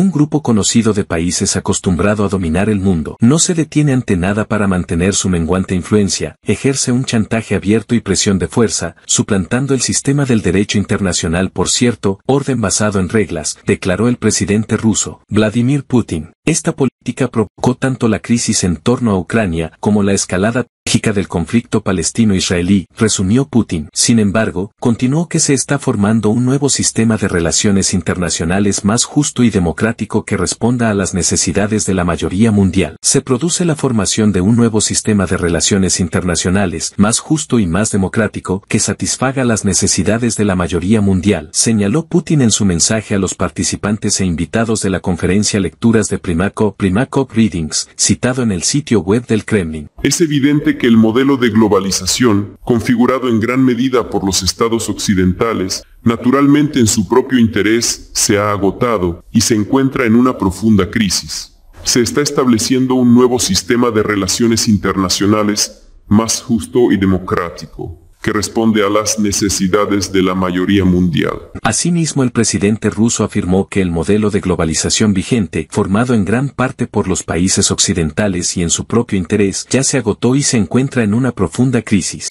un grupo conocido de países acostumbrado a dominar el mundo, no se detiene ante nada para mantener su menguante influencia, ejerce un chantaje abierto y presión de fuerza, suplantando el sistema del derecho internacional por cierto, orden basado en reglas, declaró el presidente ruso, Vladimir Putin. Esta política provocó tanto la crisis en torno a Ucrania como la escalada del conflicto palestino-israelí, resumió Putin. Sin embargo, continuó que se está formando un nuevo sistema de relaciones internacionales más justo y democrático que responda a las necesidades de la mayoría mundial. Se produce la formación de un nuevo sistema de relaciones internacionales más justo y más democrático que satisfaga las necesidades de la mayoría mundial, señaló Putin en su mensaje a los participantes e invitados de la conferencia Lecturas de Primaco, Primaco Readings, citado en el sitio web del Kremlin. Es evidente que el modelo de globalización, configurado en gran medida por los estados occidentales, naturalmente en su propio interés, se ha agotado y se encuentra en una profunda crisis. Se está estableciendo un nuevo sistema de relaciones internacionales más justo y democrático que responde a las necesidades de la mayoría mundial. Asimismo, el presidente ruso afirmó que el modelo de globalización vigente, formado en gran parte por los países occidentales y en su propio interés, ya se agotó y se encuentra en una profunda crisis.